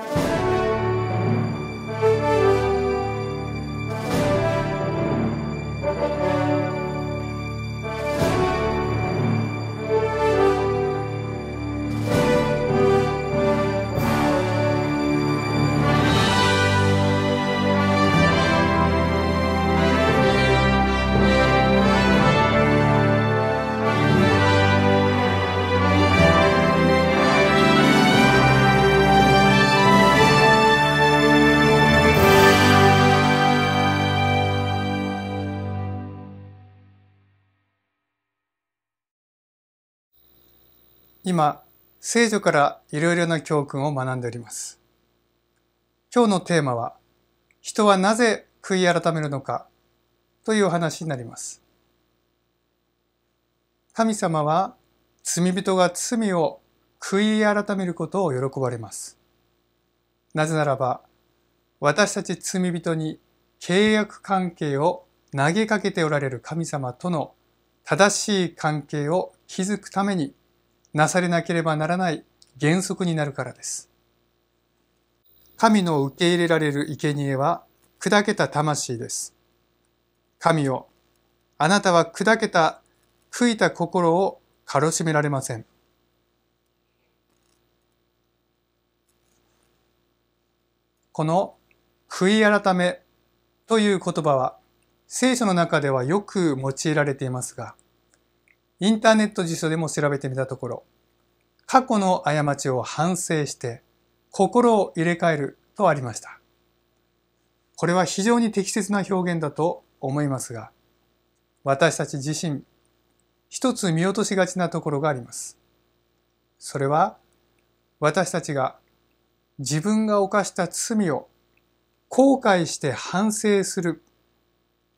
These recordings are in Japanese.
Thank you. 今、聖女からいろいろな教訓を学んでおります。今日のテーマは、人はなぜ悔い改めるのかというお話になります。神様は罪人が罪を悔い改めることを喜ばれます。なぜならば、私たち罪人に契約関係を投げかけておられる神様との正しい関係を築くためになされなければならない原則になるからです。神の受け入れられる生贄は砕けた魂です。神よ、あなたは砕けた、悔いた心をろしめられません。この悔い改めという言葉は聖書の中ではよく用いられていますが、インターネット辞書でも調べてみたところ、過去の過ちを反省して心を入れ替えるとありました。これは非常に適切な表現だと思いますが、私たち自身、一つ見落としがちなところがあります。それは、私たちが自分が犯した罪を後悔して反省する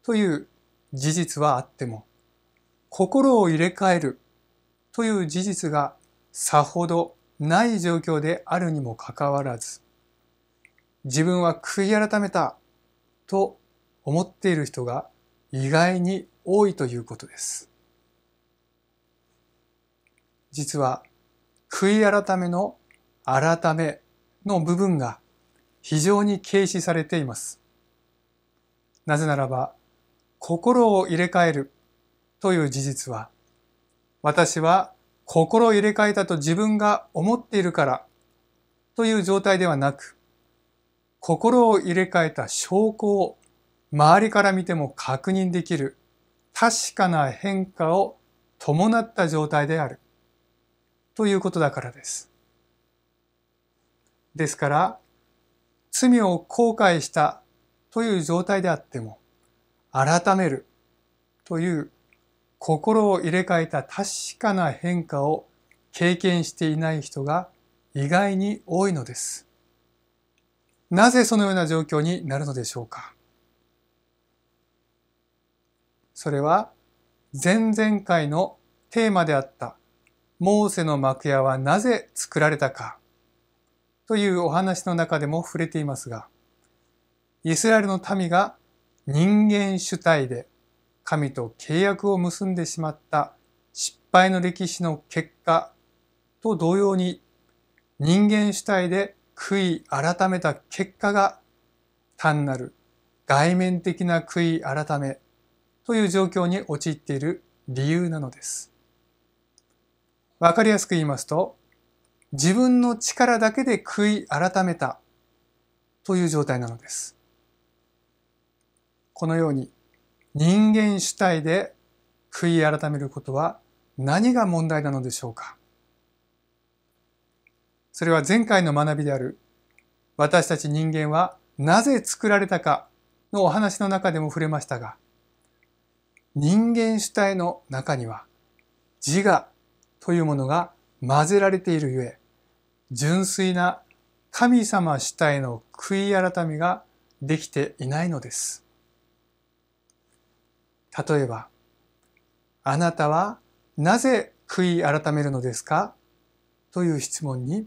という事実はあっても、心を入れ替えるという事実がさほどない状況であるにもかかわらず、自分は悔い改めたと思っている人が意外に多いということです。実は、悔い改めの改めの部分が非常に軽視されています。なぜならば、心を入れ替えるという事実は、私は心を入れ替えたと自分が思っているからという状態ではなく、心を入れ替えた証拠を周りから見ても確認できる確かな変化を伴った状態であるということだからです。ですから、罪を後悔したという状態であっても、改めるという心を入れ替えた確かな変化を経験していない人が意外に多いのです。なぜそのような状況になるのでしょうかそれは前々回のテーマであったモーセの幕屋はなぜ作られたかというお話の中でも触れていますがイスラエルの民が人間主体で神と契約を結んでしまった失敗の歴史の結果と同様に人間主体で悔い改めた結果が単なる外面的な悔い改めという状況に陥っている理由なのです。わかりやすく言いますと、自分の力だけで悔い改めたという状態なのです。このように人間主体で悔い改めることは何が問題なのでしょうかそれは前回の学びである私たち人間はなぜ作られたかのお話の中でも触れましたが人間主体の中には自我というものが混ぜられているゆえ純粋な神様主体の悔い改めができていないのです。例えば、あなたはなぜ悔い改めるのですかという質問に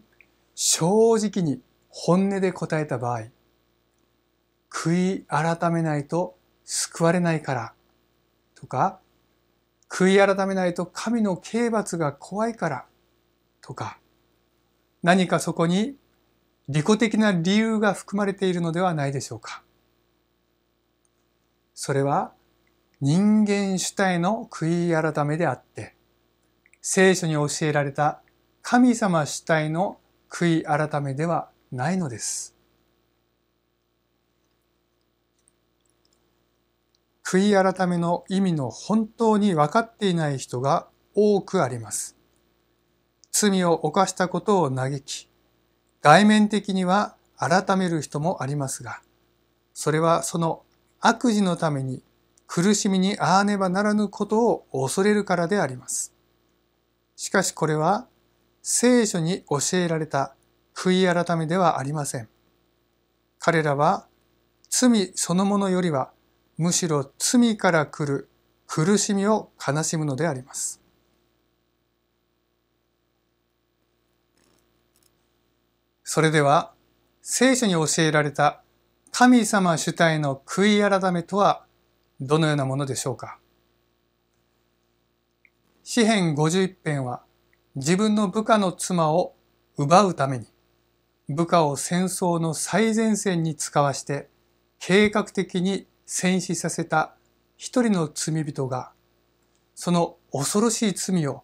正直に本音で答えた場合、悔い改めないと救われないからとか、悔い改めないと神の刑罰が怖いからとか、何かそこに利己的な理由が含まれているのではないでしょうか。それは人間主体の悔い改めであって聖書に教えられた神様主体の悔い改めではないのです。悔い改めの意味の本当に分かっていない人が多くあります。罪を犯したことを嘆き、外面的には改める人もありますが、それはその悪事のために苦しみにあわねばならぬことを恐れるからであります。しかしこれは聖書に教えられた悔い改めではありません。彼らは罪そのものよりはむしろ罪から来る苦しみを悲しむのであります。それでは聖書に教えられた神様主体の悔い改めとはどのようなものでしょうか詩五51編は自分の部下の妻を奪うために部下を戦争の最前線に使わして計画的に戦死させた一人の罪人がその恐ろしい罪を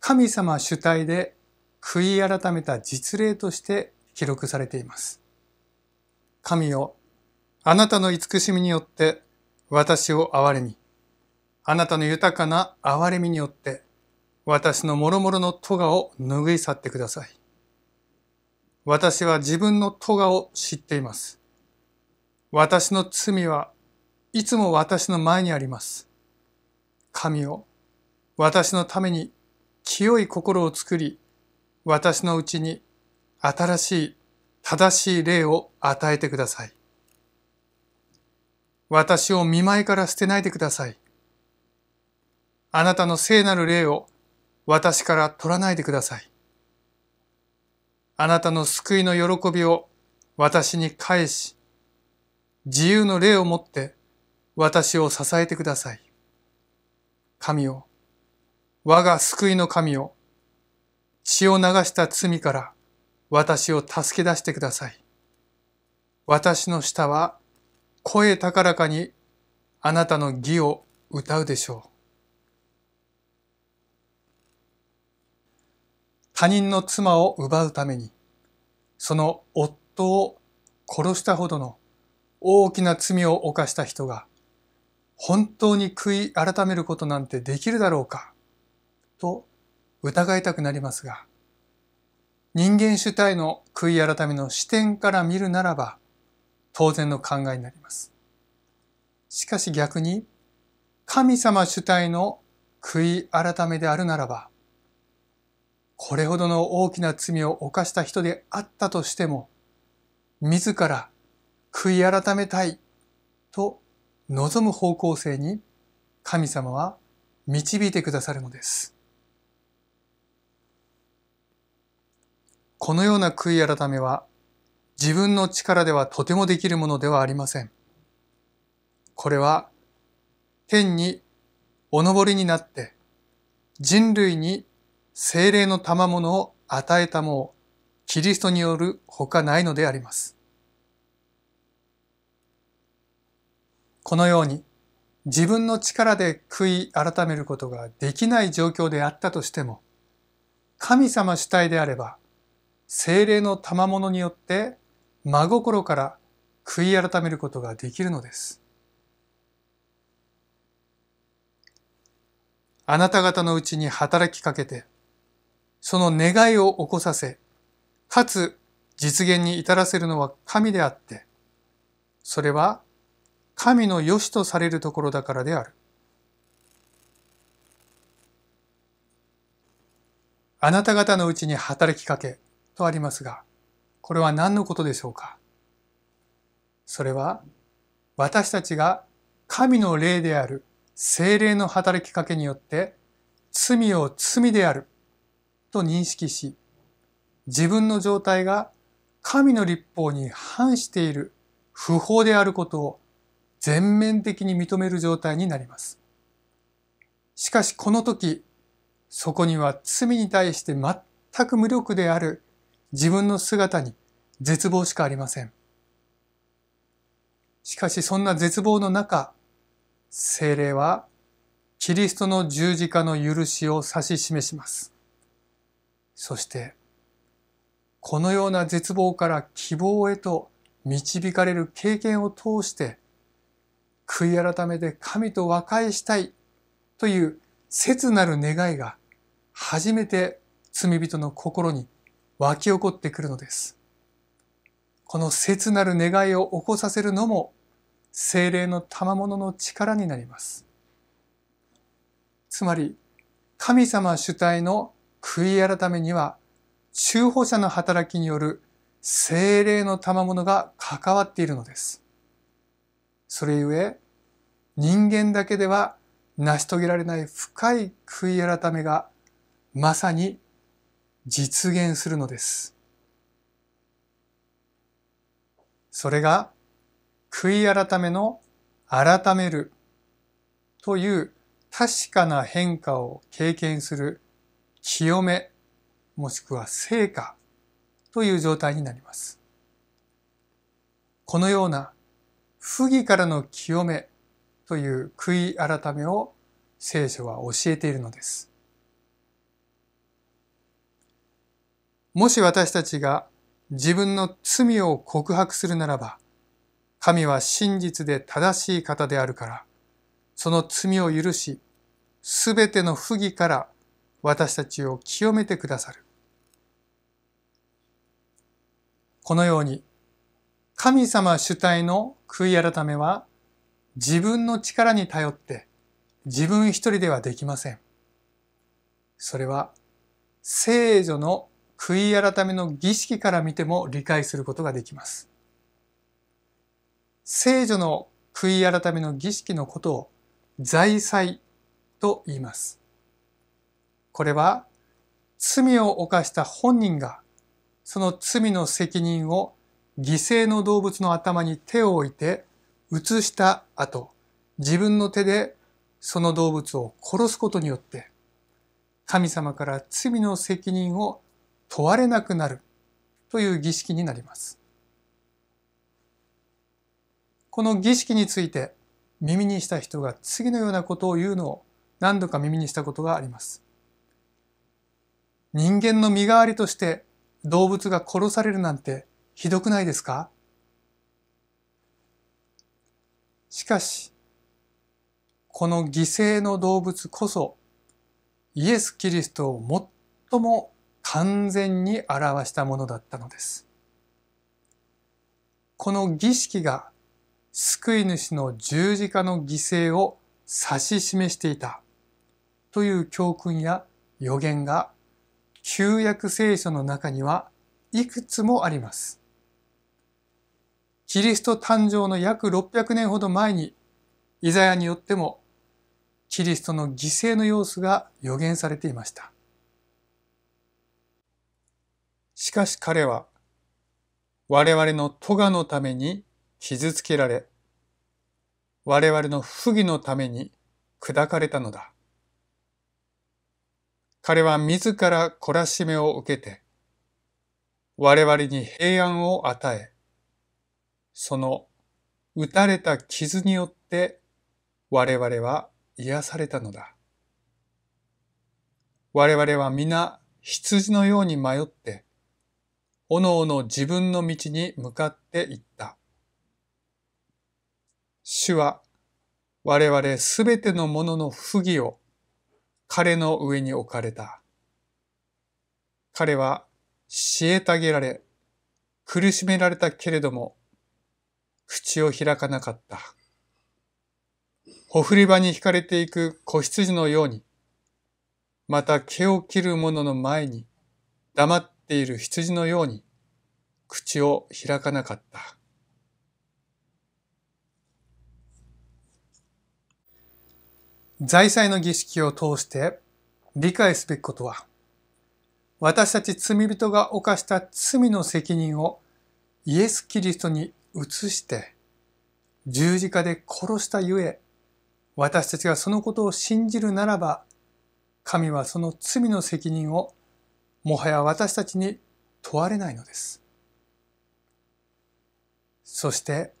神様主体で悔い改めた実例として記録されています。神よ、あなたの慈しみによって私を憐れみ、あなたの豊かな憐れみによって、私の諸々の咎を拭い去ってください。私は自分の咎を知っています。私の罪はいつも私の前にあります。神を私のために清い心を作り、私のうちに新しい正しい霊を与えてください。私を見舞いから捨てないでください。あなたの聖なる霊を私から取らないでください。あなたの救いの喜びを私に返し、自由の霊をもって私を支えてください。神を我が救いの神を血を流した罪から私を助け出してください。私の舌は声高らかにあなたの義を歌うでしょう。他人の妻を奪うために、その夫を殺したほどの大きな罪を犯した人が、本当に悔い改めることなんてできるだろうか、と疑いたくなりますが、人間主体の悔い改めの視点から見るならば、当然の考えになります。しかし逆に、神様主体の悔い改めであるならば、これほどの大きな罪を犯した人であったとしても、自ら悔い改めたいと望む方向性に神様は導いてくださるのです。このような悔い改めは自分の力ではとてもできるものではありません。これは天にお登りになって人類に精霊の賜物を与えたもキリストによるほかないのであります。このように自分の力で悔い改めることができない状況であったとしても神様主体であれば精霊の賜物によって真心から悔い改めることができるのです。あなた方のうちに働きかけて、その願いを起こさせ、かつ実現に至らせるのは神であって、それは神の良しとされるところだからである。あなた方のうちに働きかけとありますが、これは何のことでしょうかそれは私たちが神の霊である精霊の働きかけによって罪を罪であると認識し自分の状態が神の立法に反している不法であることを全面的に認める状態になります。しかしこの時そこには罪に対して全く無力である自分の姿に絶望しかありません。しかしそんな絶望の中、精霊はキリストの十字架の許しを指し示します。そして、このような絶望から希望へと導かれる経験を通して、悔い改めて神と和解したいという切なる願いが初めて罪人の心に湧き起こってくるのです。この切なる願いを起こさせるのも精霊の賜物の力になります。つまり、神様主体の悔い改めには、中保者の働きによる精霊の賜物が関わっているのです。それゆえ、人間だけでは成し遂げられない深い悔い改めが、まさに実現するのです。それが悔い改めの改めるという確かな変化を経験する清めもしくは成果という状態になります。このような不義からの清めという悔い改めを聖書は教えているのです。もし私たちが自分の罪を告白するならば、神は真実で正しい方であるから、その罪を許し、すべての不義から私たちを清めてくださる。このように、神様主体の悔い改めは、自分の力に頼って自分一人ではできません。それは、聖女の悔い改めの儀式から見ても理解することができます。聖女の悔い改めの儀式のことを財祭と言います。これは罪を犯した本人がその罪の責任を犠牲の動物の頭に手を置いて移した後自分の手でその動物を殺すことによって神様から罪の責任を問われなくなるという儀式になります。この儀式について耳にした人が次のようなことを言うのを何度か耳にしたことがあります。人間の身代わりとして動物が殺されるなんてひどくないですかしかし、この犠牲の動物こそイエス・キリストを最も完全に表したものだったのです。この儀式が救い主の十字架の犠牲を指し示していたという教訓や予言が旧約聖書の中にはいくつもあります。キリスト誕生の約600年ほど前にイザヤによってもキリストの犠牲の様子が予言されていました。しかし彼は我々の咎のために傷つけられ、我々の不義のために砕かれたのだ。彼は自ら懲らしめを受けて、我々に平安を与え、その打たれた傷によって我々は癒されたのだ。我々は皆羊のように迷って、おのおの自分の道に向かっていった。主は我々すべてのものの不義を彼の上に置かれた。彼はたげられ、苦しめられたけれども、口を開かなかった。ほふり場に惹かれていく子羊のように、また毛を切る者の前に黙っている羊のように口を開かなかった。財産の儀式を通して理解すべきことは、私たち罪人が犯した罪の責任をイエス・キリストに移して十字架で殺したゆえ、私たちがそのことを信じるならば、神はその罪の責任をもはや私たちに問われないのです。そして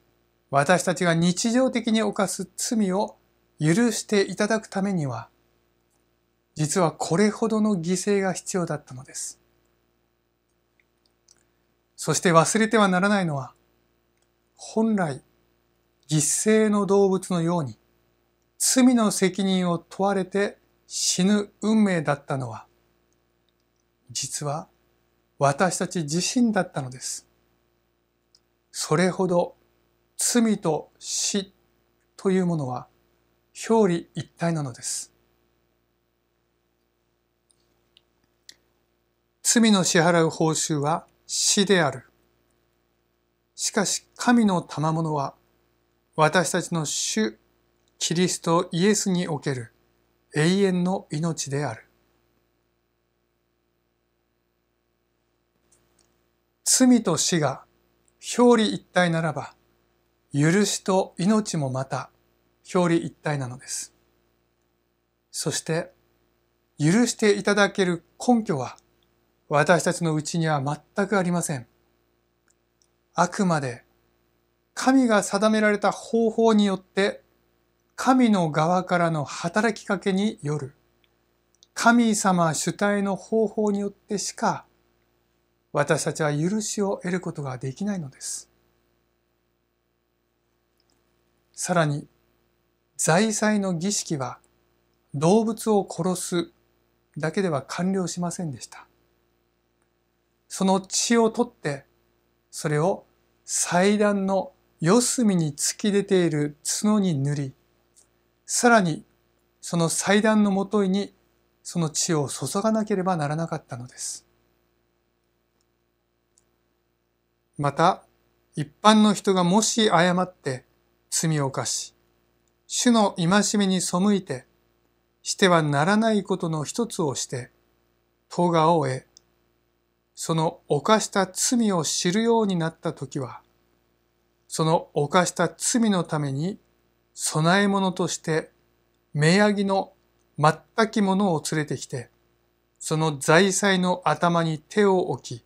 私たちが日常的に犯す罪を許していただくためには、実はこれほどの犠牲が必要だったのです。そして忘れてはならないのは、本来、犠牲の動物のように、罪の責任を問われて死ぬ運命だったのは、実は私たち自身だったのです。それほど罪と死というものは表裏一体なのです。罪の支払う報酬は死である。しかし神の賜物は私たちの主キリストイエスにおける永遠の命である。罪と死が表裏一体ならば、許しと命もまた表裏一体なのです。そして、許していただける根拠は、私たちのうちには全くありません。あくまで、神が定められた方法によって、神の側からの働きかけによる、神様主体の方法によってしか私たちは許しを得ることができないのです。さらに、財祭の儀式は動物を殺すだけでは完了しませんでした。その血を取って、それを祭壇の四隅に突き出ている角に塗り、さらにその祭壇のもとにその血を注がなければならなかったのです。また、一般の人がもし誤って罪を犯し、主の戒めに背いて、してはならないことの一つをして、当我をえ、その犯した罪を知るようになった時は、その犯した罪のために、供え物として、名ぎの全きものを連れてきて、その財産の頭に手を置き、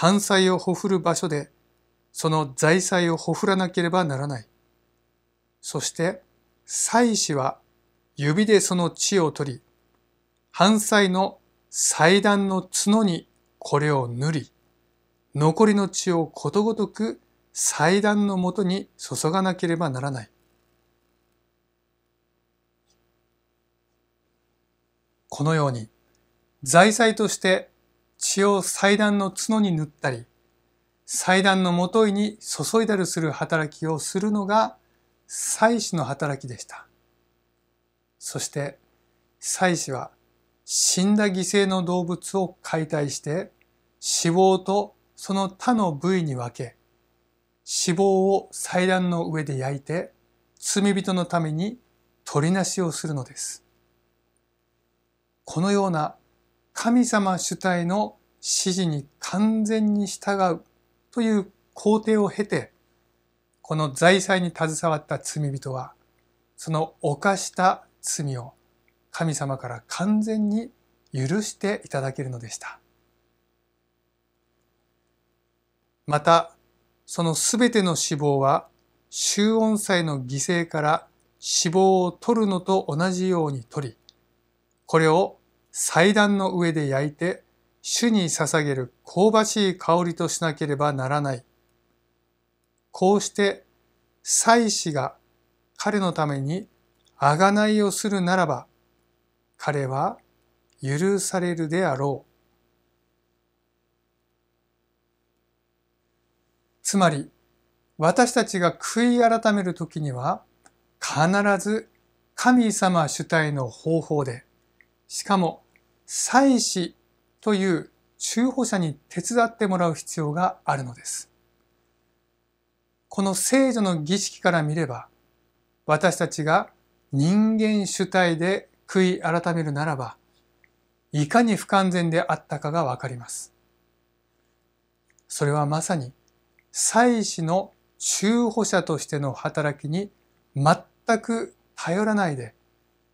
犯罪をほふる場所で、その財産をほふらなければならない。そして、祭司は指でその地を取り、犯罪の祭壇の角にこれを塗り、残りの地をことごとく祭壇のもとに注がなければならない。このように、財産として血を祭壇の角に塗ったり、祭壇のもといに注いだりする働きをするのが祭祀の働きでした。そして祭祀は死んだ犠牲の動物を解体して死亡とその他の部位に分け、死亡を祭壇の上で焼いて罪人のために取りなしをするのです。このような神様主体の指示に完全に従うという工程を経て、この財産に携わった罪人は、その犯した罪を神様から完全に許していただけるのでした。また、そのすべての死亡は、集音祭の犠牲から死亡を取るのと同じように取り、これを祭壇の上で焼いて、主に捧げる香ばしい香りとしなければならない。こうして、祭司が彼のために贖いをするならば、彼は許されるであろう。つまり、私たちが悔い改めるときには、必ず神様主体の方法で、しかも祭祀という中保者に手伝ってもらう必要があるのです。この聖女の儀式から見れば、私たちが人間主体で悔い改めるならば、いかに不完全であったかがわかります。それはまさに、祭祀の中保者としての働きに全く頼らないで、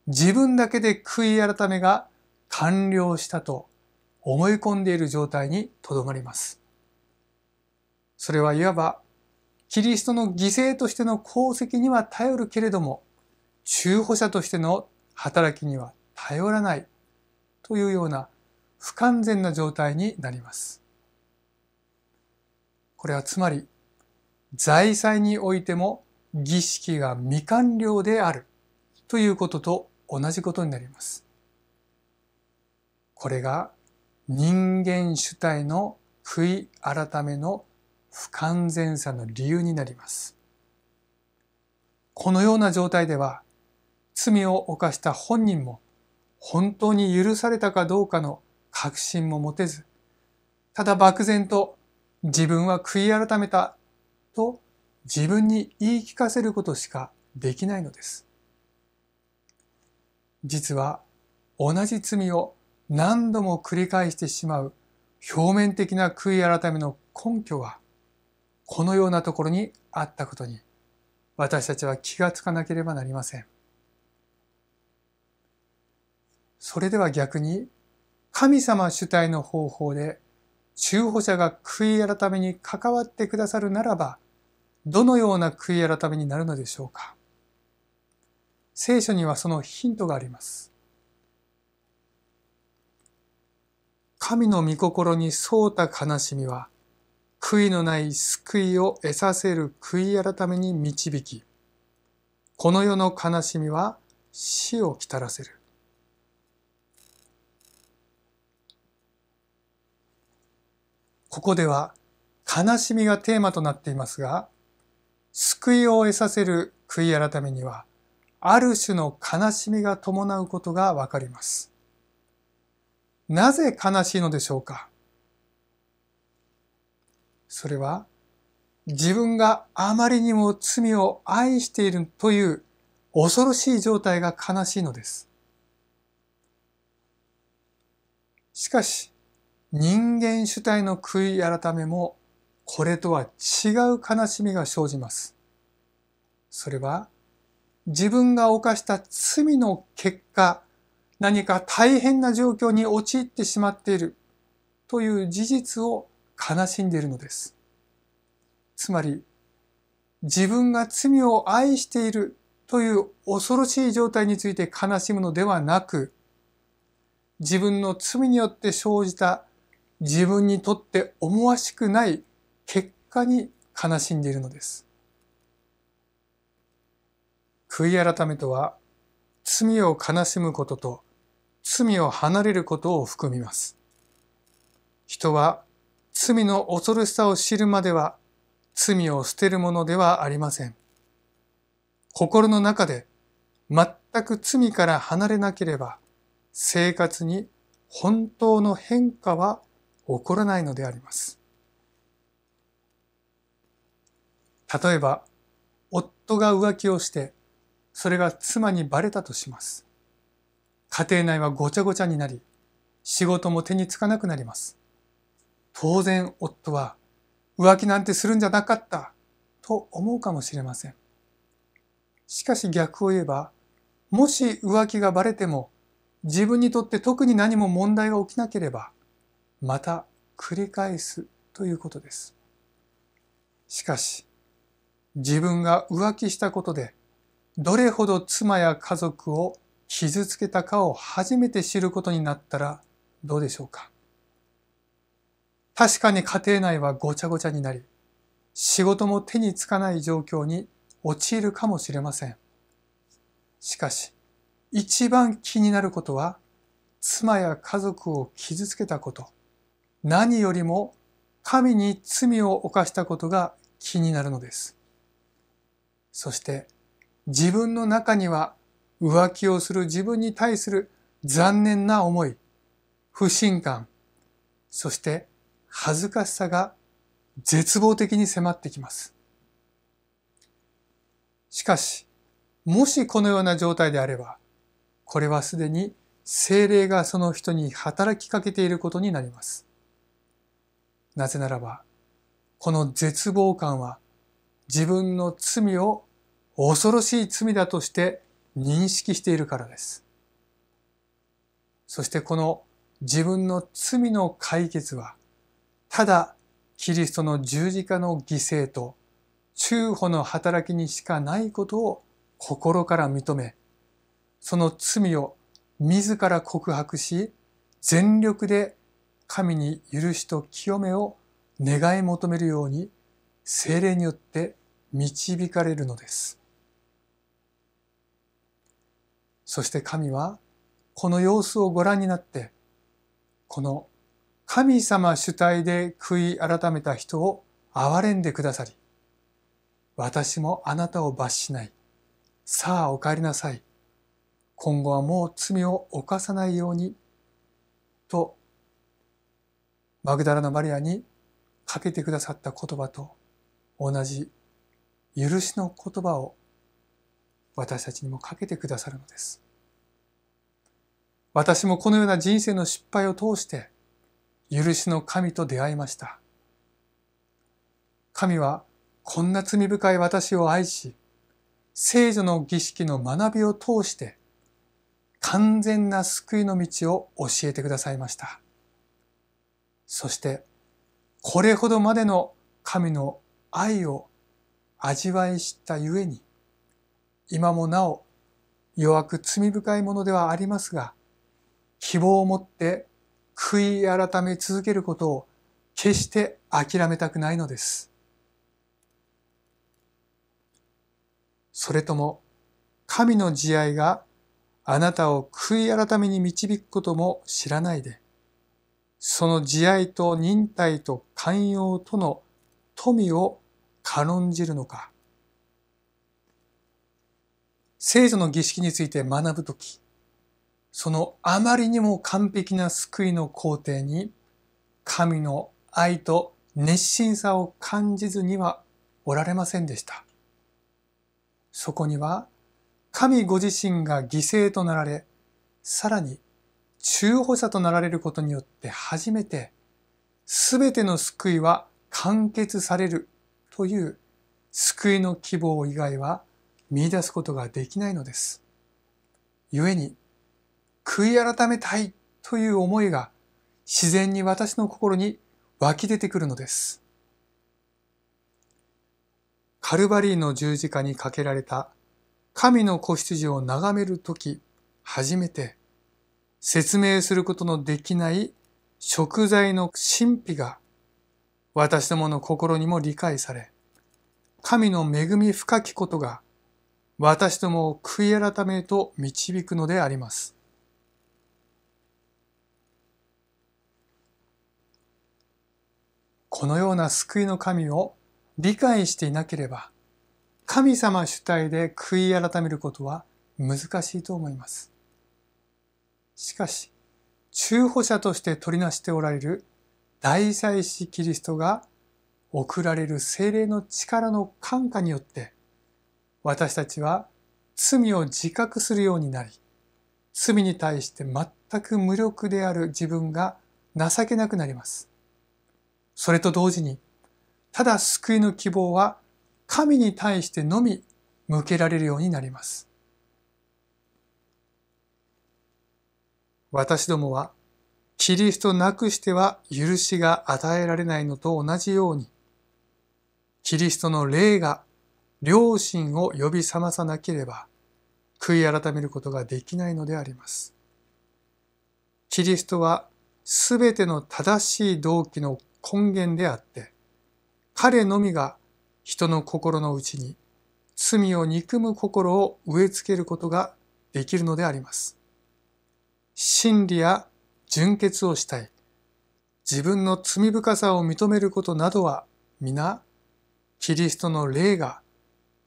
自分だけで悔い改めが完了したと思い込んでいる状態にとどまります。それはいわばキリストの犠牲としての功績には頼るけれども中保者としての働きには頼らないというような不完全な状態になります。これはつまり財産においても儀式が未完了であるということと同じことになります。これが人間主体の悔い改めの不完全さの理由になります。このような状態では罪を犯した本人も本当に許されたかどうかの確信も持てず、ただ漠然と自分は悔い改めたと自分に言い聞かせることしかできないのです。実は同じ罪を何度も繰り返してしまう表面的な悔い改めの根拠はこのようなところにあったことに私たちは気がつかなければなりません。それでは逆に神様主体の方法で中保者が悔い改めに関わってくださるならばどのような悔い改めになるのでしょうか聖書にはそのヒントがあります。神の御心に沿うた悲しみは、悔いのない救いを得させる悔い改めに導き、この世の悲しみは死をきたらせる。ここでは悲しみがテーマとなっていますが、救いを得させる悔い改めには、ある種の悲しみが伴うことがわかります。なぜ悲しいのでしょうかそれは自分があまりにも罪を愛しているという恐ろしい状態が悲しいのです。しかし人間主体の悔い改めもこれとは違う悲しみが生じます。それは自分が犯した罪の結果、何か大変な状況に陥ってしまっているという事実を悲しんでいるのです。つまり、自分が罪を愛しているという恐ろしい状態について悲しむのではなく、自分の罪によって生じた自分にとって思わしくない結果に悲しんでいるのです。悔い改めとは、罪を悲しむことと、罪を離れることを含みます。人は、罪の恐ろしさを知るまでは、罪を捨てるものではありません。心の中で、全く罪から離れなければ、生活に本当の変化は起こらないのであります。例えば、夫が浮気をしてそれが妻にバレたとします。家庭内はごちゃごちゃになり、仕事も手につかなくなります。当然夫は浮気なんてするんじゃなかったと思うかもしれません。しかし逆を言えば、もし浮気がバレても自分にとって特に何も問題が起きなければ、また繰り返すということです。しかし、自分が浮気したことでどれほど妻や家族を傷つけたかを初めて知ることになったらどうでしょうか確かに家庭内はごちゃごちゃになり、仕事も手につかない状況に陥るかもしれません。しかし、一番気になることは、妻や家族を傷つけたこと、何よりも神に罪を犯したことが気になるのです。そして、自分の中には浮気をする自分に対する残念な思い、不信感、そして恥ずかしさが絶望的に迫ってきます。しかし、もしこのような状態であれば、これはすでに精霊がその人に働きかけていることになります。なぜならば、この絶望感は自分の罪を恐ろしい罪だとして認識しているからです。そしてこの自分の罪の解決は、ただキリストの十字架の犠牲と中保の働きにしかないことを心から認め、その罪を自ら告白し、全力で神に許しと清めを願い求めるように精霊によって導かれるのです。そして神はこの様子をご覧になってこの神様主体で悔い改めた人を憐れんでくださり私もあなたを罰しないさあお帰りなさい今後はもう罪を犯さないようにとマグダラのマリアにかけてくださった言葉と同じ許しの言葉を私たちにもかけてくださるのです。私もこのような人生の失敗を通して、許しの神と出会いました。神はこんな罪深い私を愛し、聖女の儀式の学びを通して、完全な救いの道を教えてくださいました。そして、これほどまでの神の愛を味わい知ったゆえに、今もなお弱く罪深いものではありますが、希望を持って悔い改め続けることを決して諦めたくないのです。それとも神の慈愛があなたを悔い改めに導くことも知らないで、その慈愛と忍耐と寛容との富を軽んじるのか。聖女の儀式について学ぶとき、そのあまりにも完璧な救いの工程に神の愛と熱心さを感じずにはおられませんでした。そこには神ご自身が犠牲となられ、さらに中保者となられることによって初めて全ての救いは完結されるという救いの希望以外は見出すことができないのです。故に悔い改めたいという思いが自然に私の心に湧き出てくるのです。カルバリーの十字架にかけられた神の子羊を眺めるとき、初めて説明することのできない食材の神秘が私どもの心にも理解され、神の恵み深きことが私どもを悔い改めと導くのであります。このような救いの神を理解していなければ、神様主体で悔い改めることは難しいと思います。しかし、中保者として取りなしておられる大祭司キリストが送られる精霊の力の感化によって、私たちは罪を自覚するようになり、罪に対して全く無力である自分が情けなくなります。それと同時に、ただ救いの希望は神に対してのみ向けられるようになります。私どもは、キリストなくしては許しが与えられないのと同じように、キリストの霊が良心を呼び覚まさなければ、悔い改めることができないのであります。キリストはすべての正しい動機の根源であって、彼のみが人の心の内に罪を憎む心を植え付けることができるのであります。真理や純潔をしたい。自分の罪深さを認めることなどは皆、キリストの霊が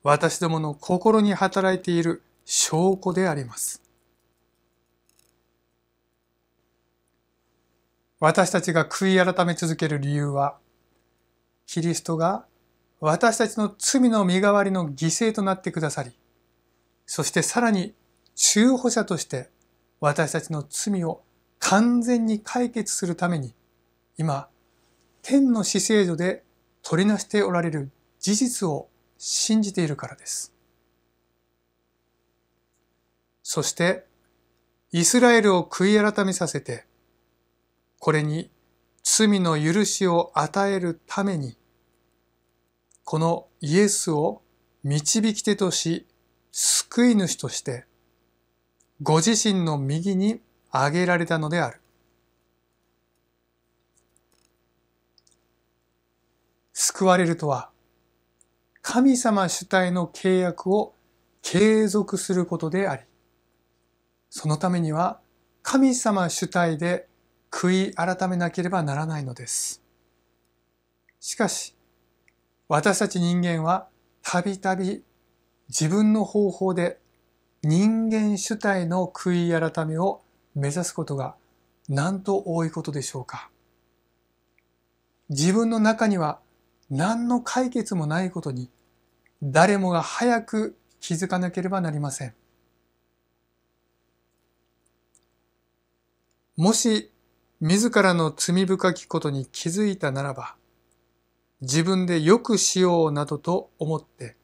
私どもの心に働いている証拠であります。私たちが悔い改め続ける理由は、キリストが私たちの罪の身代わりの犠牲となってくださり、そしてさらに中保者として私たちの罪を完全に解決するために、今、天の死聖所で取りなしておられる事実を信じているからです。そして、イスラエルを悔い改めさせて、これに罪の許しを与えるために、このイエスを導き手とし、救い主として、ご自身の右に挙げられたのである。救われるとは、神様主体の契約を継続することであり、そのためには神様主体で悔い改めなければならないのです。しかし、私たち人間はたびたび自分の方法で人間主体の悔い改めを目指すことがなんと多いことでしょうか。自分の中には何の解決もないことに誰もが早く気づかなければなりません。もし自らの罪深きことに気づいたならば、自分でよくしようなどと思って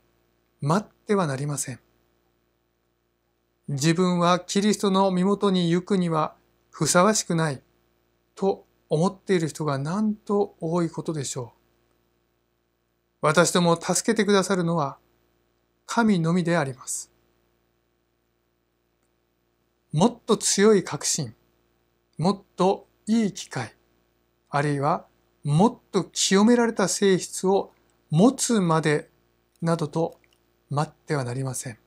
待ってはなりません。自分はキリストの身元に行くにはふさわしくないと思っている人がなんと多いことでしょう。私ども助けてくださるのは神のみであります。もっと強い確信、もっといい機会、あるいはもっと清められた性質を持つまでなどと待ってはなりません。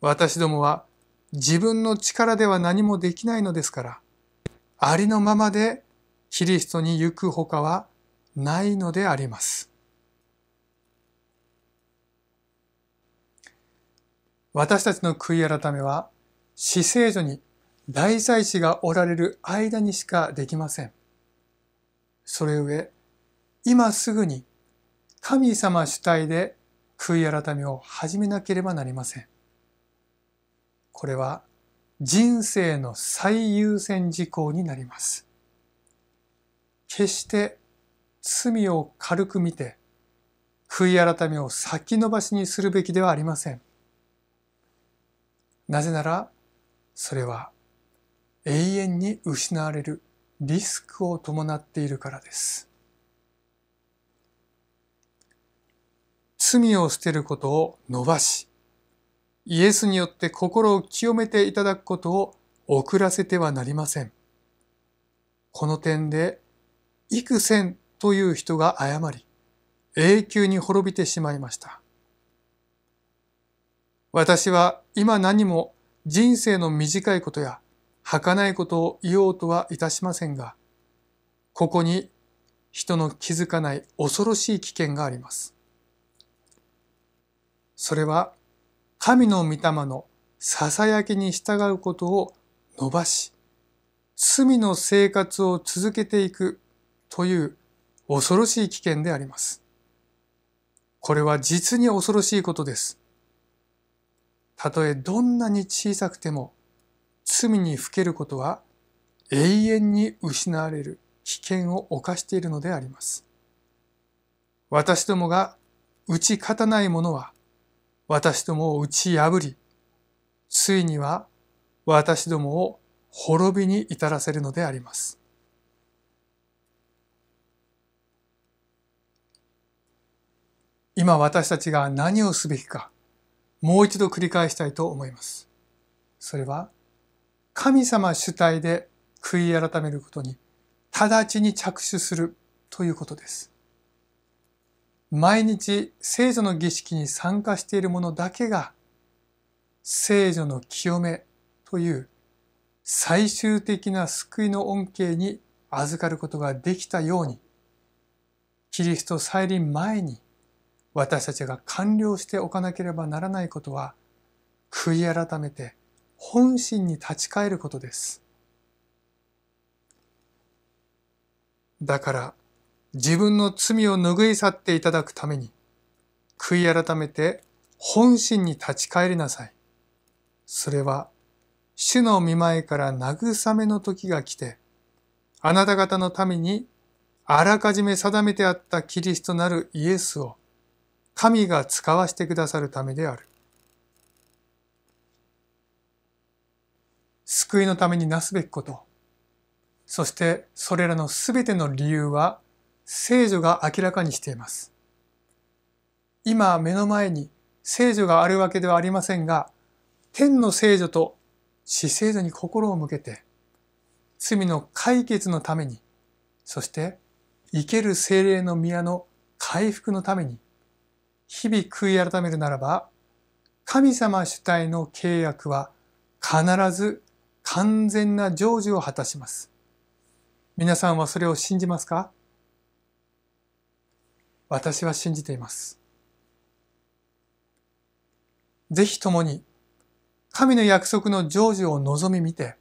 私どもは自分の力では何もできないのですから、ありのままでキリストに行くほかはないのであります。私たちの悔い改めは、死聖所に大祭司がおられる間にしかできません。それゆえ、今すぐに神様主体で悔い改めを始めなければなりません。これは人生の最優先事項になります。決して罪を軽く見て、悔い改めを先延ばしにするべきではありません。なぜなら、それは永遠に失われるリスクを伴っているからです。罪を捨てることを伸ばし、イエスによって心を清めていただくことを遅らせてはなりません。この点で、幾千という人が誤り、永久に滅びてしまいました。私は今何も人生の短いことや儚いことを言おうとはいたしませんが、ここに人の気づかない恐ろしい危険があります。それは神の御霊の囁きに従うことを伸ばし、罪の生活を続けていくという恐ろしい危険であります。これは実に恐ろしいことです。たとえどんなに小さくても罪にふけることは永遠に失われる危険を犯しているのであります。私どもが打ち勝たない者は私どもを打ち破り、ついには私どもを滅びに至らせるのであります。今私たちが何をすべきか、もう一度繰り返したいと思います。それは、神様主体で悔い改めることに直ちに着手するということです。毎日聖女の儀式に参加している者だけが聖女の清めという最終的な救いの恩恵に預かることができたようにキリスト再臨前に私たちが完了しておかなければならないことは悔い改めて本心に立ち返ることです。だから自分の罪を拭い去っていただくために悔い改めて本心に立ち返りなさい。それは主の見前から慰めの時が来てあなた方のためにあらかじめ定めてあったキリストなるイエスを神が使わしてくださるためである。救いのためになすべきこと、そしてそれらのすべての理由は聖女が明らかにしています。今目の前に聖女があるわけではありませんが、天の聖女と死聖女に心を向けて、罪の解決のために、そして生ける精霊の宮の回復のために、日々悔い改めるならば、神様主体の契約は必ず完全な成就を果たします。皆さんはそれを信じますか私は信じています。ぜひともに神の約束の成就を望み見て、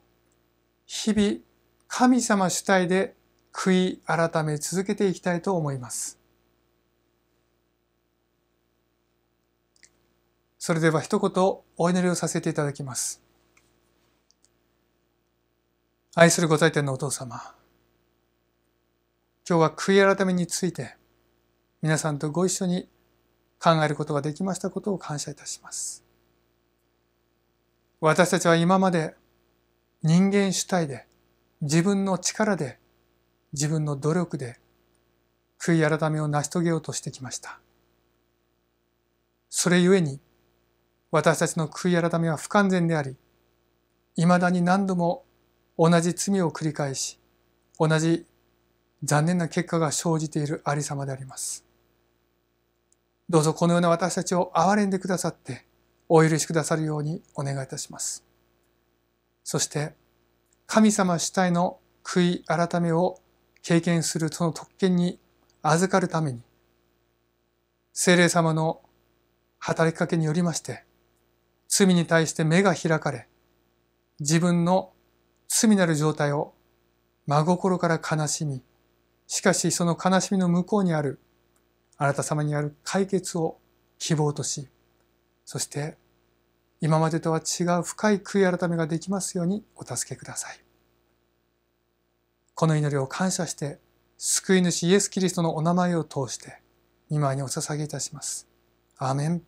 日々神様主体で悔い改め続けていきたいと思います。それでは一言お祈りをさせていただきます。愛するご在天のお父様、今日は悔い改めについて、皆さんとご一緒に考えることができましたことを感謝いたします。私たちは今まで人間主体で、自分の力で、自分の努力で、悔い改めを成し遂げようとしてきました。それゆえに、私たちの悔い改めは不完全であり、未だに何度も同じ罪を繰り返し同じ残念な結果が生じているありさまでありますどうぞこのような私たちを憐れんでくださってお許しくださるようにお願いいたしますそして神様主体の悔い改めを経験するその特権に預かるために精霊様の働きかけによりまして罪に対して目が開かれ自分の罪なる状態を真心から悲しみ、しかしその悲しみの向こうにある、あなた様にある解決を希望とし、そして今までとは違う深い悔い改めができますようにお助けください。この祈りを感謝して、救い主イエス・キリストのお名前を通して、見舞いにお捧げいたします。アーメン。